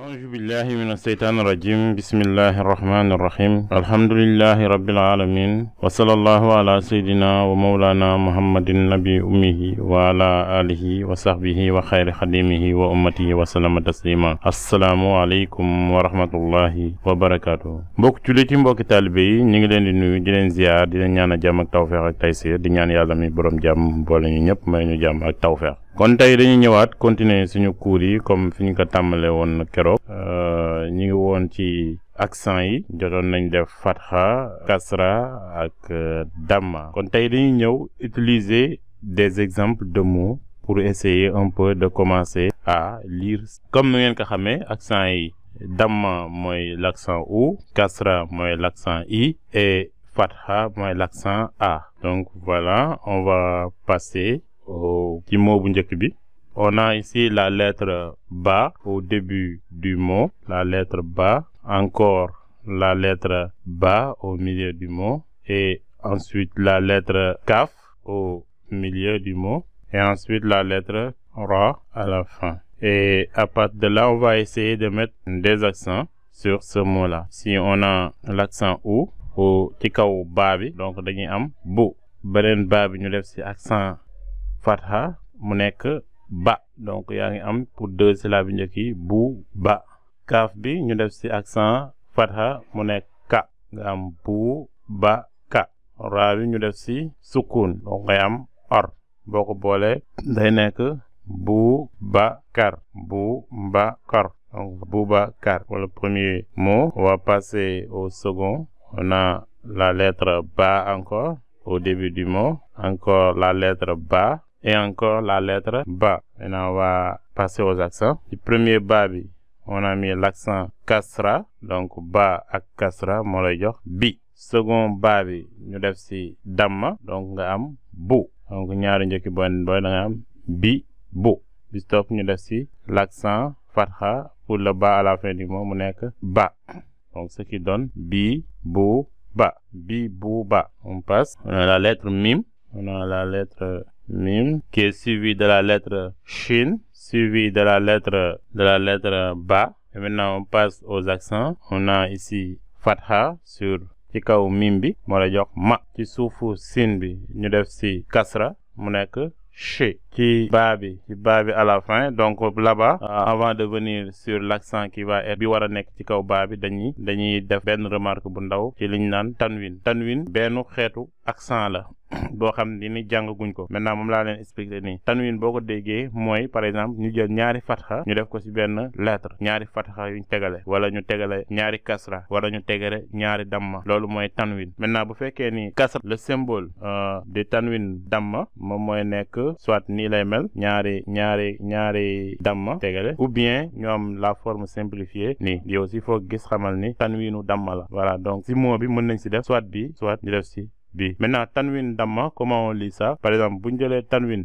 أعوذ بالله من الشيطان الرجيم بسم الله الرحمن الرحيم الحمد لله رب العالمين وصلى الله على سيدنا ومولانا محمد النبي أمه وعلى آله وصحبه وخير خدمه وأمته وسلم تسليما السلام عليكم ورحمة الله وبركاته بوك تلتي بوك تالبي نيغي لين دي نوي دي زيار دي لين نيانا جام توفيق اك تيسير دي نيان يالا بروم جام بولي ني نيب ماي ني جام توفيق kon tay dañuy ñëwaat continuer suñu cours yi comme fi ñu ko tàmbalee woon keroog euh, ñu ngi woon ci accent yi jotoon nañ fatha kasra ak euh, damma kon tay dañuy ñëw utiliser des exemples de mots pour essayer un peu de commencer à lire comme nous ngeen ko xamee accent i, damma mooy l'accent u kasra mooy l'accent i et fatha mooy l'accent a donc voilà on va passer au oh. mot on a ici la lettre ba au début du mot la lettre ba encore la lettre ba au milieu du mot et ensuite la lettre kaf au milieu du mot et ensuite la lettre ra à la fin. Et à partir de là, on va essayer de mettre des accents sur ce mot-là. Si on a l'accent ou au tika ou donc on am bo beneen nous accent fatha mu nek ba donc ya ngi am pour deux syllabes bu ba Kafbi bi ñu def ci accent fatha mu nek ka nga am bu ba ka Rabi bi ñu def ci sukun donc am or Boko bolé day nek bu ba kar bu ba kar donc kar pour le premier mot. On va passer au second. On a la lettre ba encore au début du mot. Encore la lettre ba et encore la lettre ba. Maintenant, on va passer aux accents. Le premier ba, on a mis l'accent kasra, donc ba à kasra, mon bi. Second ba, nous devons mis « damma, donc a am Donc, nous avons bon am bi bo ». Puis, stop nous mis l'accent fatha pour le ba à la fin du mot a ba. Donc, ce qui donne bi bo »,« ba. Bi bo »,« ba. On passe. On a la lettre mim. On a la lettre mim, qui est suivi de la lettre shin, suivi de la lettre, de la lettre ba. Et maintenant, on passe aux accents. On a ici fatha sur ci MIMBI. mim bi mo ma ci sufu sin bi ñu def si kasra mu nek qui baabi ci baabi à la fin donc là-bas euh, avant de venir sur l'accent qui va être bi war a ci kaw baabi dañi dañi def ben remarque bu ndaw ci liñ naan tanwin tanwin benn xeetu accent la bo xam ni ni ko maintenant mom la len expliquer ni tanwin boko ko moy par exemple ñu jël ñaari fatxa ñu def ko ci ben lettre ñaari fatxa yuñ tégalé wala ñu tégalé ñaari kasra wala ñu tégalé ñaari damma lolu moy tanwin maintenant bu fekkee ni kasra le symbole euh, de tanwin damma mom moy nek soit ni ni lay mel ñaari ñaari ñaari damma ou bien la forme simplifiée ni yow aussi faut gis xamal ni tanwinu damma la voilà donc si mot bi mën nañ soit bi soit ñu def si bi maintenant tanwin damma comment on lit ça par exemple buñ tanwin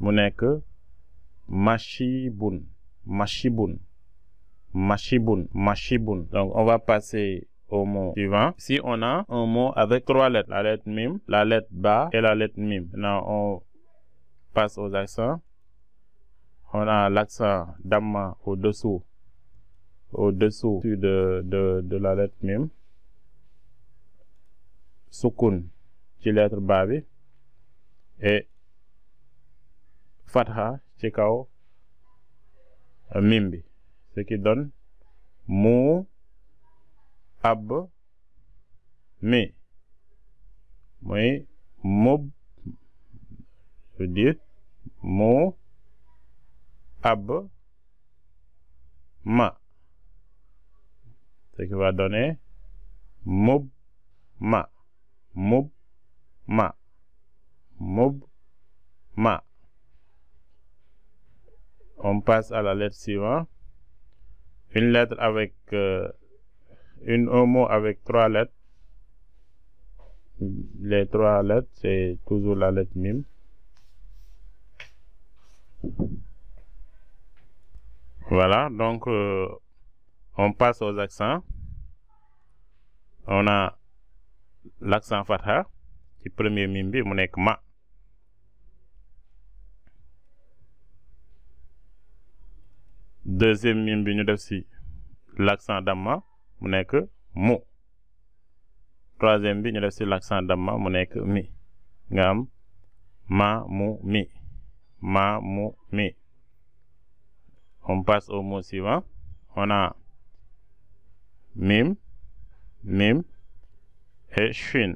mu nek mashibun mashibun mashibun donc on va passer au mot suivant. Si on a un mot avec trois lettres, la lettre mim, la lettre ba et la lettre mim. Maintenant, on passe aux accents. On a l'accent d'amma au-dessous, au-dessous de, de, la lettre mim. Sukun, qui lettre ba et fatha ci kaw euh, mim bi ce qui donne mu ab mi muy mub veut ab ma ce qui va donner mub ma mub ma mub ma on passe à la lettre suivante. Une lettre avec euh, une, un mot avec trois lettres. Les trois lettres, c'est toujours la lettre mime. Voilà, donc euh, on passe aux accents. On a l'accent fatha, qui premier mime, mon ma. deuxième mime nous ñu def l'accent damma mu nekk mu troisième bi ñu def l'accent damma mu nekk mi nga ma mu mi ma mu mi on passe au mot suivant on a mim mim et shin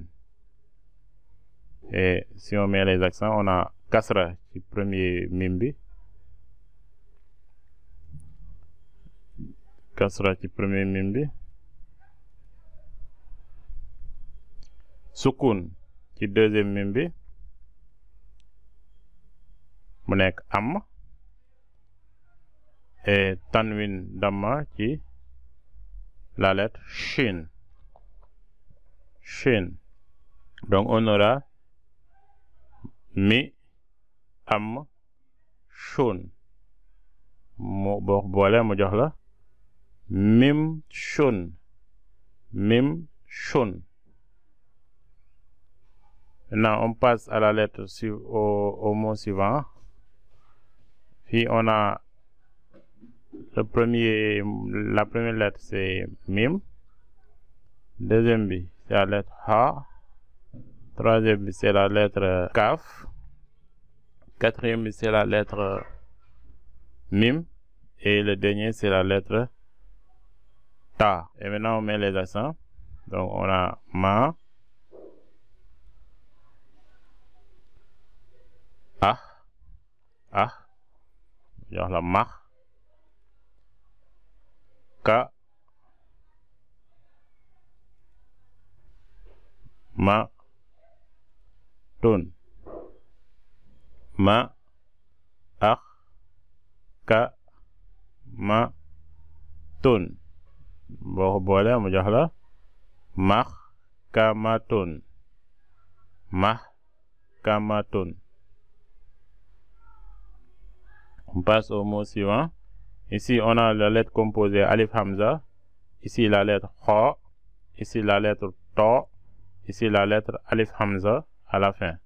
et si on met les accents on a kasra ci premier mim ci premier mim bi sukun ci deuxième mim bi mu nekk am et tanwin damma ci la lettre shin shin donc on mi am shun mu boo boole mu jox la Mim Shun. Mim Shun. Maintenant, on passe à la lettre, au, au mot suivant. Puis on a le premier, la première lettre, c'est Mim. Deuxième b, c'est la lettre Ha. Troisième b, c'est la lettre Kaf. Quatrième b, c'est la lettre Mim. Et le dernier, c'est la lettre ta. Et maintenant, on met les accents. Donc, on a ma. Ah. Ah. Genre la ma. Ka. Ma. Tun. Ma. Ah. Ka. Ma. Tun boo kamatun kamatun on passe au mot suivant ici on a la lettre composée alif hamza ici la lettre kha ici la lettre ta ici la lettre alif hamza à la fin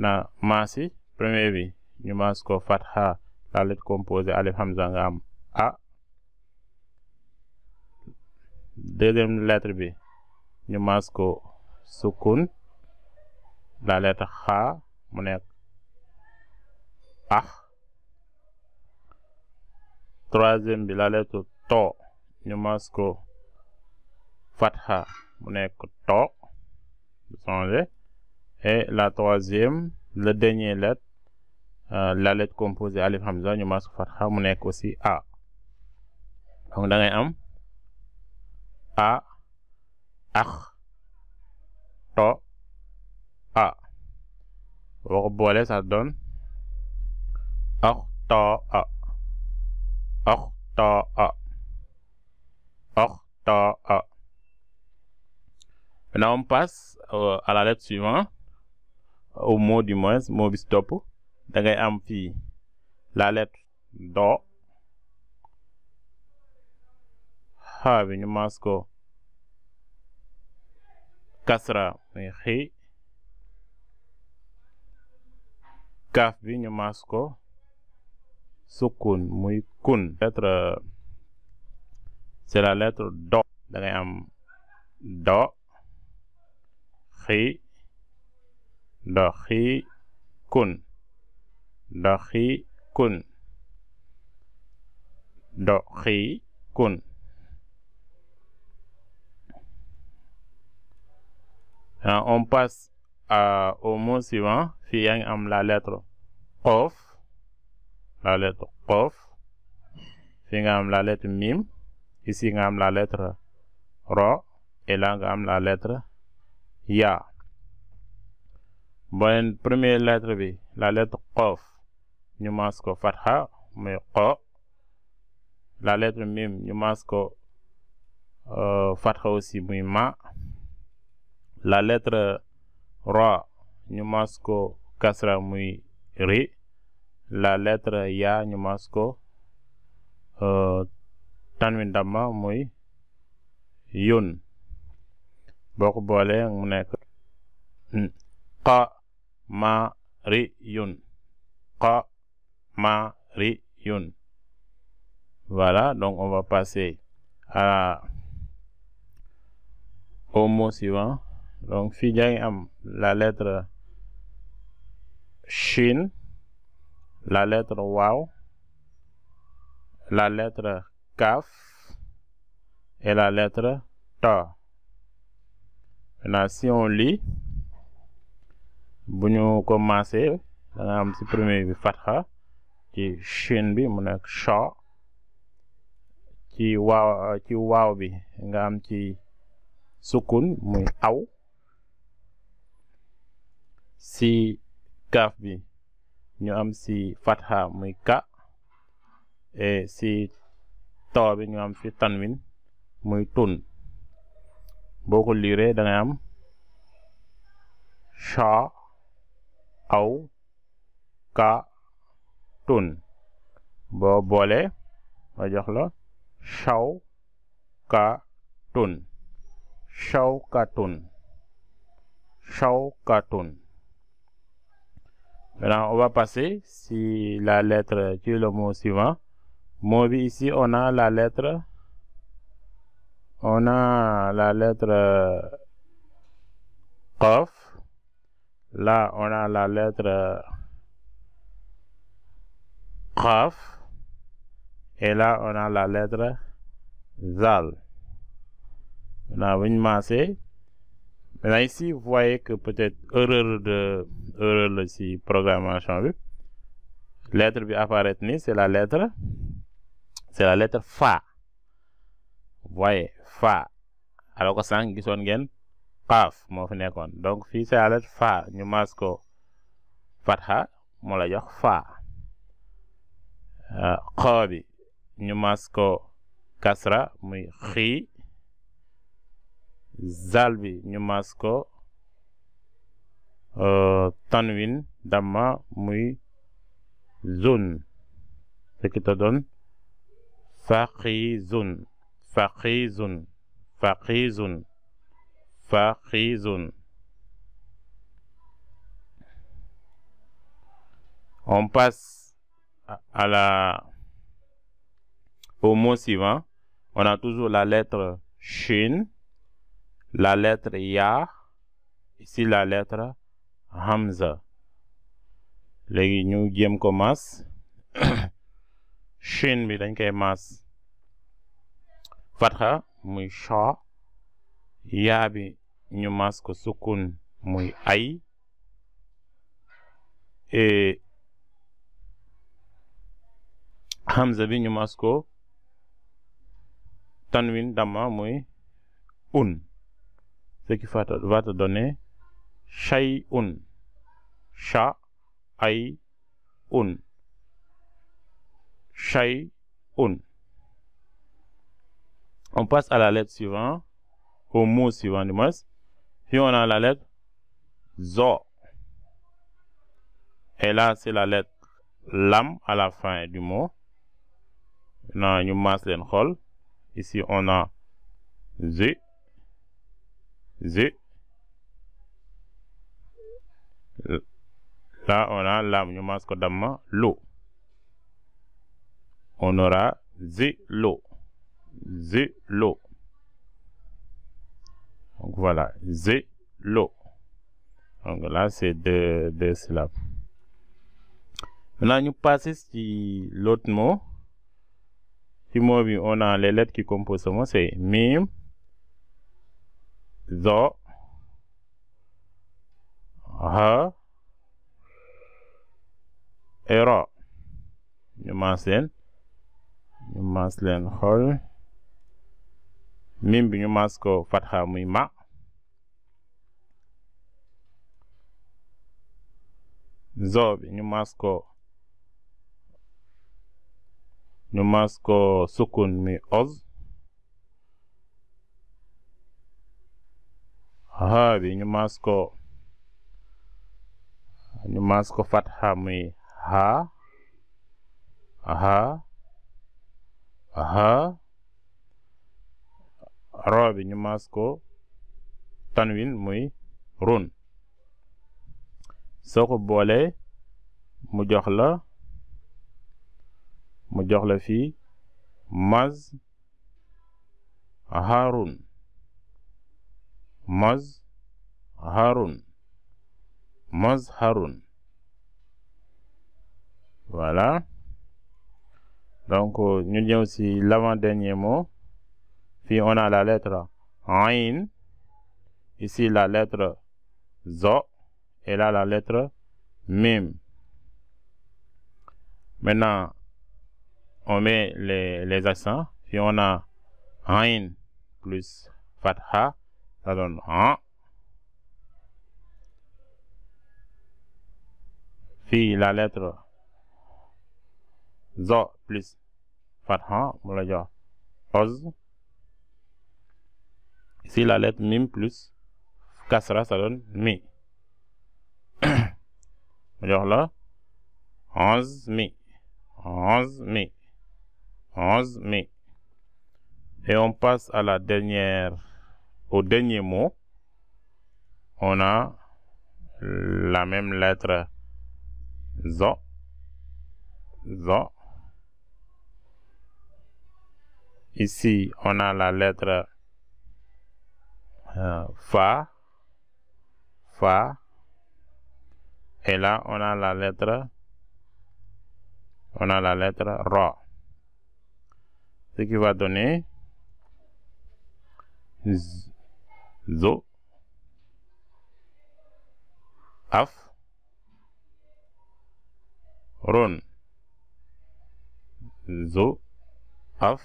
na masi premier vie ñu mas ko fatha la lettre composée alif hamza nga am a deuxième lettre bi ñu masko ko sukun la lettre xa mu nekk ax troisième bi la lettre to ñu maas ko mu nekk to changé et la troisième le dernier lettre euh, la lettre composée alif hamza ñu maas ko mu nekk aussi a donc da am a to a boo Ach ça donne a to a ach to a ach to a maintenant on passe euh, à la lettre suivante au mot du moins mot bis da am la lettre do kasra muy xi kaaf bi ñu maas ko sukun muy kun lettre c'est la lettre do da ngay do xi do xi kun do xi kun do xi kun Hein, on passe au mot suivant. Il y a la lettre qaf la lettre qaf Il y a la lettre mim ici on a la lettre ro ». et là on a la lettre ya. bon première lettre la lettre qaf nous masquons fatha mais « la lettre mim nous masquons euh, fatha aussi mais « ma la lettre ra ñu masko kasra muy ri la lettre ya ñu masko Mui euh, tanwin damma muy yun Boko bolé mu qa hmm. ma ri yun qa ma ri yun voilà donc on va passer à au mot suivant donc si j'ai la lettre shin la lettre Wow, la lettre KAF et la lettre ta maintenant si on lit pour commencer, commencé da nga am premier shin bi est sha ci waaw ci bi nga am sukun si kaaf bi ñu am si fatha muy ka et si too bi ñu am fi tanwin muy tun boo ko liiree da ngay am sha aw ka tun boo boole ma jox la shaw ka tun shaw ka tun shaw ka tun Maintenant, on va passer si la lettre du le mot suivant. Mot ici, on a la lettre. On a la lettre prof euh, Là, on a la lettre prof euh, Et là, on a la lettre Zal. Maintenant, vous masse. Maintenant, ici, vous voyez que peut-être erreur de erreur la ci programmation bi lettre bi apparaître ni c'est la lettre c'est la lettre fa voyez fa alors que sànq gisoon ngène Qaf. mo fi nekkoon donc fi c'est la lettre fa ñu mas fatha moo la jox fa euh, xoo bi ñu mas kasra muy khi zal bi ñu euh, tanwin DAMA MUI ZUN ce qui te donne faqizun faqizun faqizun faqizun on passe à la au mot suivant on a toujours la lettre shin la lettre ya ici la lettre hamza léegi ñu jéem ko maas shin bi dañ koy maas fatxa muy sha yaa bi ñu maas ko sukun muy ay e hamza bi ñu maas ko tanwin dama muy un ce qui va te shay'un un. shay'un on passe à la lettre suivante au mot suivant du moins puis on a la lettre zo et là c'est la lettre lam à la fin du mot non une masse d'un ici on a z z Là, on a l'âme, nous masque d'amma, l'eau. On aura Zé-l'eau. Zé-l'eau. Donc voilà, Zé-l'eau. Donc là, c'est deux, deux syllabes. Maintenant, nous passons sur l'autre mot. Sur mot, on a les lettres qui composent ce mot, c'est mim, zo, ha ero ñu maas leen ñu maas leen xool mim bi ñu maas ko muy ma zo bi ñu maas ñu maskoo ko sukun mi oz ha bi ñu maas ñu maas ko fatxa muy xaa xaa xaa roo bi ñu maas ko tanwin muy run soo ko boolee mu jox la mu jox la fii maz harun maz harun mazharun. Voilà. Donc, nous avons aussi l'avant-dernier mot. Puis, on a la lettre Ain. Ici, la lettre Zo. Et là, la lettre Mim. Maintenant, on met les, accents. Puis, on a Ain plus Fatha. Ça donne la lettre zo plus fatha on la jox oz ici la lettre mim plus kasra ça donne mi mu là la mi OZ mi OZ mi et on passe à la dernière au dernier mot on a la même lettre So. So. Ici, on a la lettre euh, Fa. Fa. Et là, on a la lettre on a la lettre Ra. Ce qui va donner Zo, Af, zo af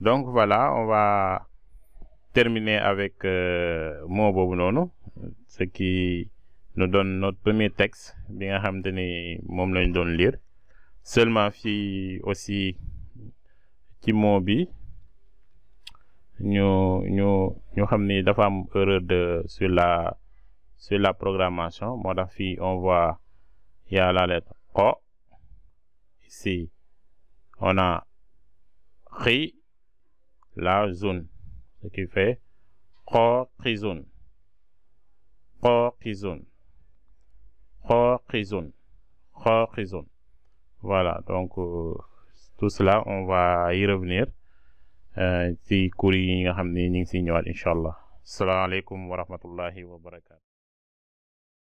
donc voilà on va terminer avec euh, mot ce qui nous donne notre premier texte bi nga xamante ni lañ doon lire seulement fille aussi qui mot bi ñu ñu ñu xam ni dafa am erreur de sur la sur la programmation moi tax on voit il y a la lettre O ici on a ri la zone ce qui fait xoo xi zone xoo xi zone xoo xi zone zone voilà donc euh, tout cela on va y revenir ci cours yi nga xam ne ñu ngi siy ñëwaat incha allah salaamaaleykum wa rahmatullahi wa barakaatu